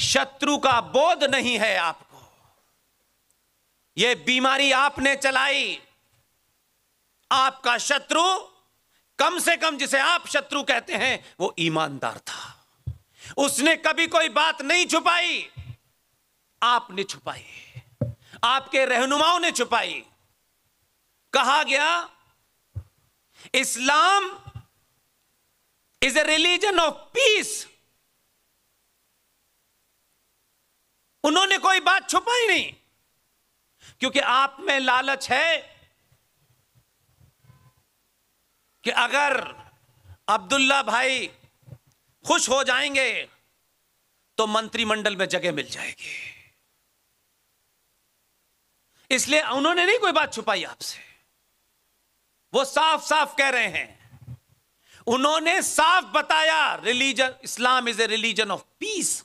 शत्रु का बोध नहीं है आपको यह बीमारी आपने चलाई आपका शत्रु कम से कम जिसे आप शत्रु कहते हैं वो ईमानदार था उसने कभी कोई बात नहीं छुपाई आपने छुपाई आपके रहनुमाओं ने छुपाई कहा गया Islam is a religion of peace उन्होंने कोई बात छुपाई नहीं क्योंकि आप में लालच है कि अगर अब्दुल्ला भाई खुश हो जाएंगे तो मंत्रिमंडल में जगह मिल जाएगी इसलिए उन्होंने नहीं कोई बात छुपाई आपसे वो साफ साफ कह रहे हैं उन्होंने साफ बताया religion Islam is a religion of peace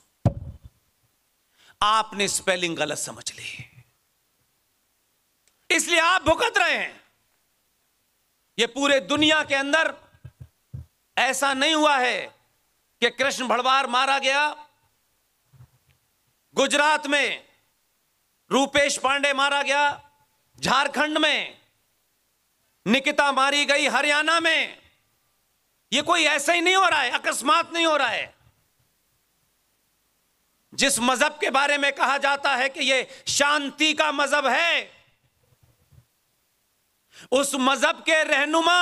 आपने स्पेलिंग गलत समझ ली इसलिए आप भुगत रहे हैं ये पूरे दुनिया के अंदर ऐसा नहीं हुआ है कि कृष्ण भड़वार मारा गया गुजरात में रूपेश पांडे मारा गया झारखंड में निकिता मारी गई हरियाणा में यह कोई ऐसा ही नहीं हो रहा है अकस्मात नहीं हो रहा है जिस मजहब के बारे में कहा जाता है कि यह शांति का मजहब है उस मजहब के रहनुमा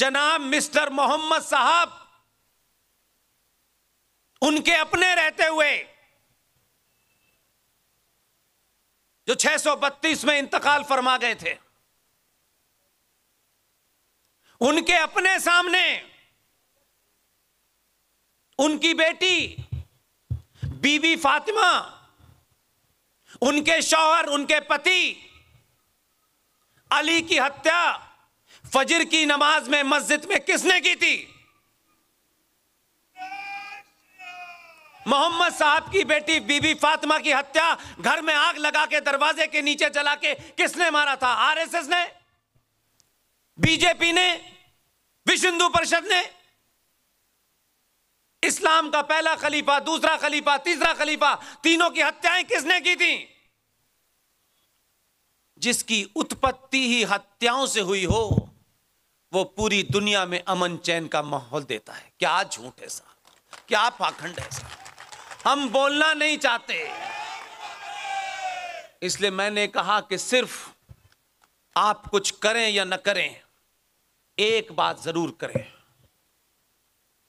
जनाब मिस्टर मोहम्मद साहब उनके अपने रहते हुए जो 632 में इंतकाल फरमा गए थे उनके अपने सामने उनकी बेटी बीबी फातिमा उनके शौहर उनके पति अली की हत्या फजर की नमाज में मस्जिद में किसने की थी मोहम्मद साहब की बेटी बीबी फातिमा की हत्या घर में आग लगा के दरवाजे के नीचे चला के किसने मारा था आरएसएस ने बीजेपी ने विश्व हिंदू परिषद ने इस्लाम का पहला खलीफा दूसरा खलीफा तीसरा खलीफा तीनों की हत्याएं किसने की थी जिसकी उत्पत्ति ही हत्याओं से हुई हो वो पूरी दुनिया में अमन चैन का माहौल देता है क्या झूठ है क्या पाखंड है हम बोलना नहीं चाहते इसलिए मैंने कहा कि सिर्फ आप कुछ करें या न करें एक बात जरूर करें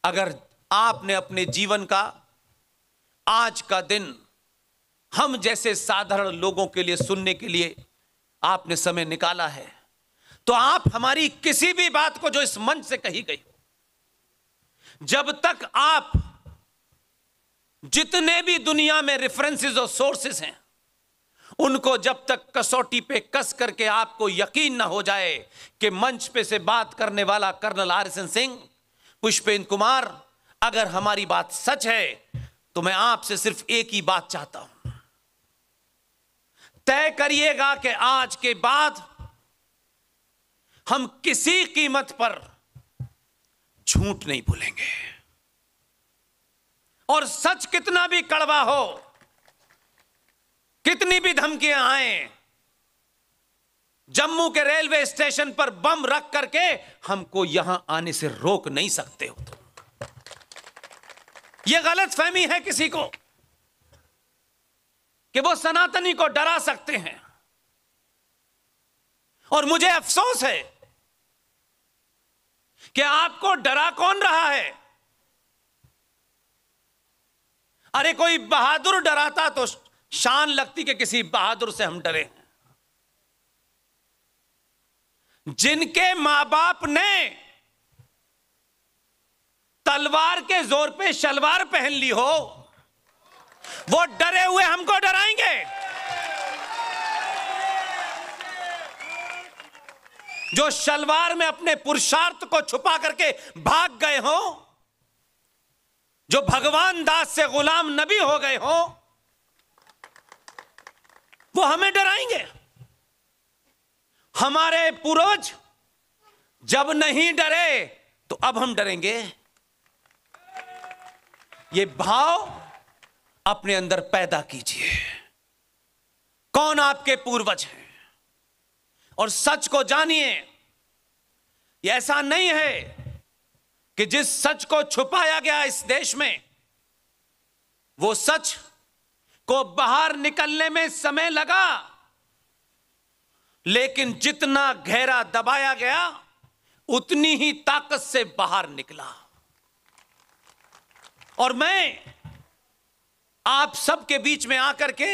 अगर आपने अपने जीवन का आज का दिन हम जैसे साधारण लोगों के लिए सुनने के लिए आपने समय निकाला है तो आप हमारी किसी भी बात को जो इस मंच से कही गई हो जब तक आप जितने भी दुनिया में रेफरेंसेस और सोर्सेस हैं उनको जब तक कसौटी पे कस करके आपको यकीन ना हो जाए कि मंच पे से बात करने वाला कर्नल आर सिंह पुष्पेंद्र कुमार अगर हमारी बात सच है तो मैं आपसे सिर्फ एक ही बात चाहता हूं तय करिएगा कि आज के बाद हम किसी कीमत पर झूठ नहीं भूलेंगे और सच कितना भी कड़वा हो कितनी भी धमकियां आए जम्मू के रेलवे स्टेशन पर बम रख करके हमको यहां आने से रोक नहीं सकते हो तुम यह गलत फहमी है किसी को कि वो सनातनी को डरा सकते हैं और मुझे अफसोस है कि आपको डरा कौन रहा है अरे कोई बहादुर डराता तो शान लगती कि किसी बहादुर से हम डरे हैं जिनके मां बाप ने तलवार के जोर पे शलवार पहन ली हो वो डरे हुए हमको डराएंगे जो शलवार में अपने पुरुषार्थ को छुपा करके भाग गए हो जो भगवान दास से गुलाम नबी हो गए हो वो हमें डराएंगे हमारे पूर्वज जब नहीं डरे तो अब हम डरेंगे ये भाव अपने अंदर पैदा कीजिए कौन आपके पूर्वज हैं और सच को जानिए ऐसा नहीं है कि जिस सच को छुपाया गया इस देश में वो सच को बाहर निकलने में समय लगा लेकिन जितना गहरा दबाया गया उतनी ही ताकत से बाहर निकला और मैं आप सबके बीच में आकर के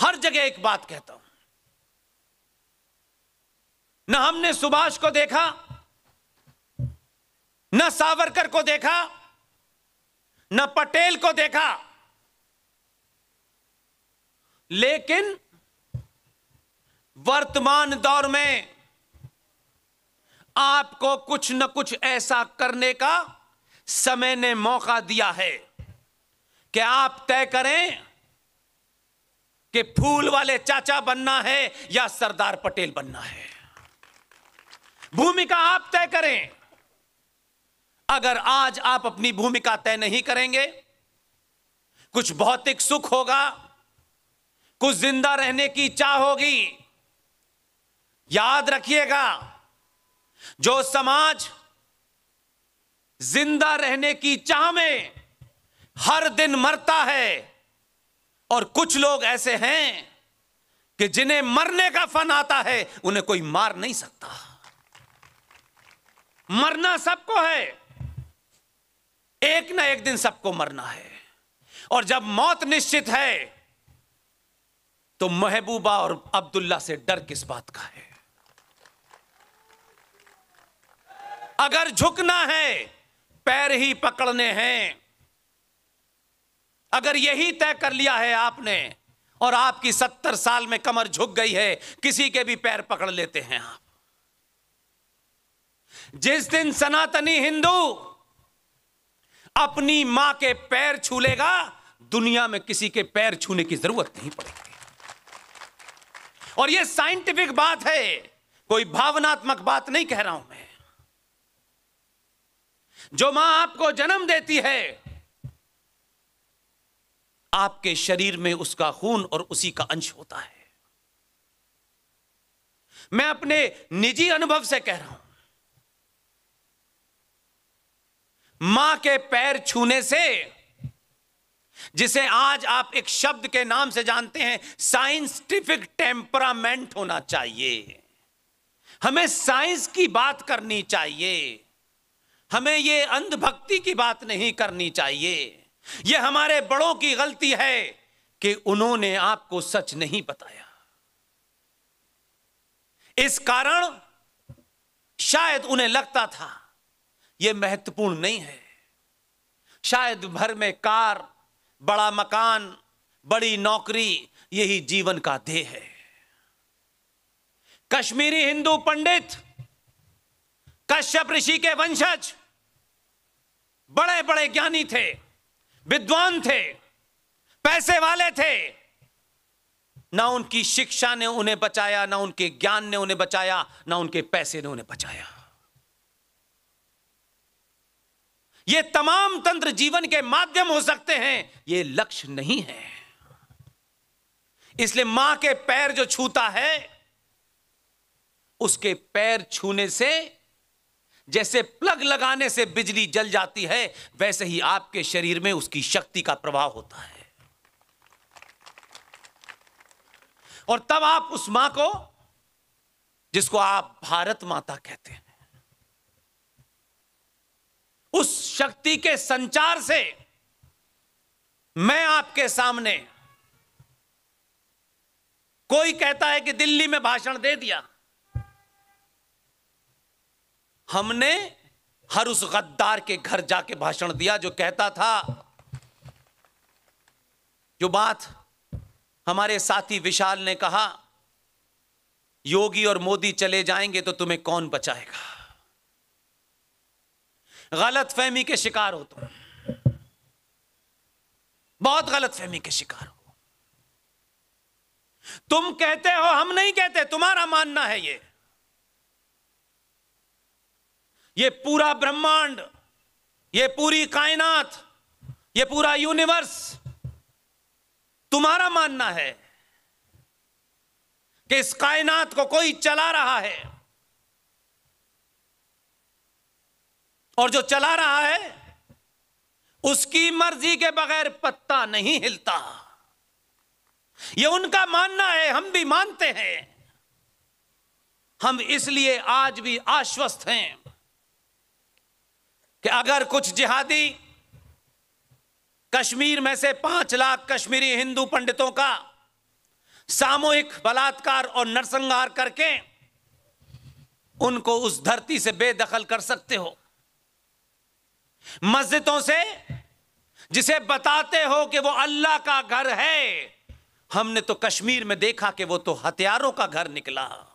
हर जगह एक बात कहता हूं न हमने सुभाष को देखा न सावरकर को देखा न पटेल को देखा लेकिन वर्तमान दौर में आपको कुछ न कुछ ऐसा करने का समय ने मौका दिया है कि आप तय करें कि फूल वाले चाचा बनना है या सरदार पटेल बनना है भूमिका आप तय करें अगर आज आप अपनी भूमिका तय नहीं करेंगे कुछ भौतिक सुख होगा कुछ जिंदा रहने की चाह होगी याद रखिएगा जो समाज जिंदा रहने की चाह में हर दिन मरता है और कुछ लोग ऐसे हैं कि जिन्हें मरने का फन आता है उन्हें कोई मार नहीं सकता मरना सबको है एक ना एक दिन सबको मरना है और जब मौत निश्चित है तो महबूबा और अब्दुल्ला से डर किस बात का है अगर झुकना है पैर ही पकड़ने हैं अगर यही तय कर लिया है आपने और आपकी सत्तर साल में कमर झुक गई है किसी के भी पैर पकड़ लेते हैं आप जिस दिन सनातनी हिंदू अपनी मां के पैर छू लेगा दुनिया में किसी के पैर छूने की जरूरत नहीं पड़ेगी और यह साइंटिफिक बात है कोई भावनात्मक बात नहीं कह रहा हूं मैं जो मां आपको जन्म देती है आपके शरीर में उसका खून और उसी का अंश होता है मैं अपने निजी अनुभव से कह रहा हूं मां के पैर छूने से जिसे आज आप एक शब्द के नाम से जानते हैं साइंटिफिक टेम्परामेंट होना चाहिए हमें साइंस की बात करनी चाहिए हमें ये अंधभक्ति की बात नहीं करनी चाहिए यह हमारे बड़ों की गलती है कि उन्होंने आपको सच नहीं बताया इस कारण शायद उन्हें लगता था यह महत्वपूर्ण नहीं है शायद भर में कार बड़ा मकान बड़ी नौकरी यही जीवन का ध्येय है कश्मीरी हिंदू पंडित कश्यप ऋषि के वंशज बड़े बड़े ज्ञानी थे विद्वान थे पैसे वाले थे ना उनकी शिक्षा ने उन्हें बचाया ना उनके ज्ञान ने उन्हें बचाया ना उनके पैसे ने उन्हें बचाया ये तमाम तंत्र जीवन के माध्यम हो सकते हैं ये लक्ष्य नहीं है इसलिए मां के पैर जो छूता है उसके पैर छूने से जैसे प्लग लगाने से बिजली जल जाती है वैसे ही आपके शरीर में उसकी शक्ति का प्रभाव होता है और तब आप उस मां को जिसको आप भारत माता कहते हैं उस शक्ति के संचार से मैं आपके सामने कोई कहता है कि दिल्ली में भाषण दे दिया हमने हर उस गद्दार के घर जाके भाषण दिया जो कहता था जो बात हमारे साथी विशाल ने कहा योगी और मोदी चले जाएंगे तो तुम्हें कौन बचाएगा गलत फहमी के शिकार हो तुम बहुत गलत फहमी के शिकार हो तुम कहते हो हम नहीं कहते तुम्हारा मानना है यह ये पूरा ब्रह्मांड ये पूरी कायनात ये पूरा यूनिवर्स तुम्हारा मानना है कि इस कायनात को कोई चला रहा है और जो चला रहा है उसकी मर्जी के बगैर पत्ता नहीं हिलता यह उनका मानना है हम भी मानते हैं हम इसलिए आज भी आश्वस्त हैं कि अगर कुछ जिहादी कश्मीर में से पांच लाख कश्मीरी हिंदू पंडितों का सामूहिक बलात्कार और नरसंहार करके उनको उस धरती से बेदखल कर सकते हो मस्जिदों से जिसे बताते हो कि वो अल्लाह का घर है हमने तो कश्मीर में देखा कि वो तो हथियारों का घर निकला